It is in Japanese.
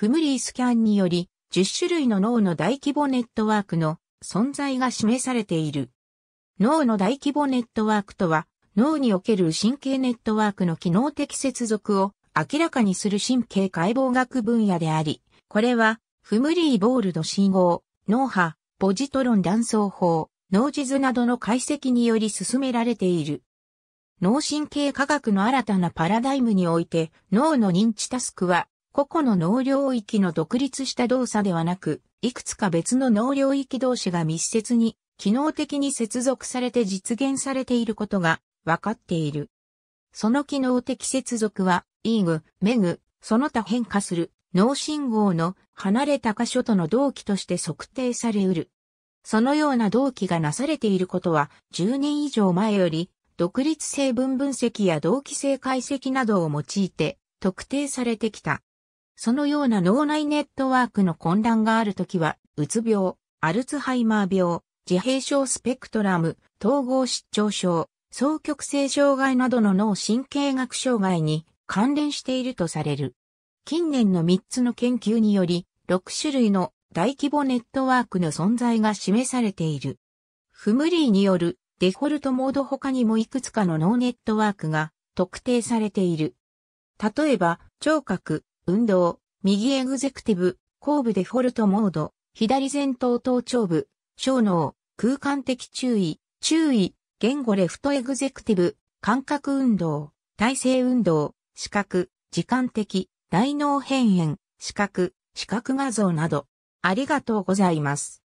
フムリースキャンにより、10種類の脳の大規模ネットワークの存在が示されている。脳の大規模ネットワークとは、脳における神経ネットワークの機能的接続を明らかにする神経解剖学分野であり、これは、フムリーボールド信号、脳波、ポジトロン断層法、脳地図などの解析により進められている。脳神経科学の新たなパラダイムにおいて、脳の認知タスクは、個々の能領域の独立した動作ではなく、いくつか別の能領域同士が密接に、機能的に接続されて実現されていることが分かっている。その機能的接続は、イーグ、メグ、その他変化する脳信号の離れた箇所との同期として測定されうる。そのような同期がなされていることは、10年以上前より、独立成分分析や同期性解析などを用いて特定されてきた。そのような脳内ネットワークの混乱があるときは、うつ病、アルツハイマー病、自閉症スペクトラム、統合失調症、双極性障害などの脳神経学障害に関連しているとされる。近年の3つの研究により、6種類の大規模ネットワークの存在が示されている。フムリーによるデフォルトモード他にもいくつかの脳ネットワークが特定されている。例えば、聴覚、運動、右エグゼクティブ、後部デフォルトモード、左前頭頭頂部、小脳、空間的注意、注意、言語レフトエグゼクティブ、感覚運動、体制運動、視覚、時間的、大脳変炎、視覚、視覚画像など、ありがとうございます。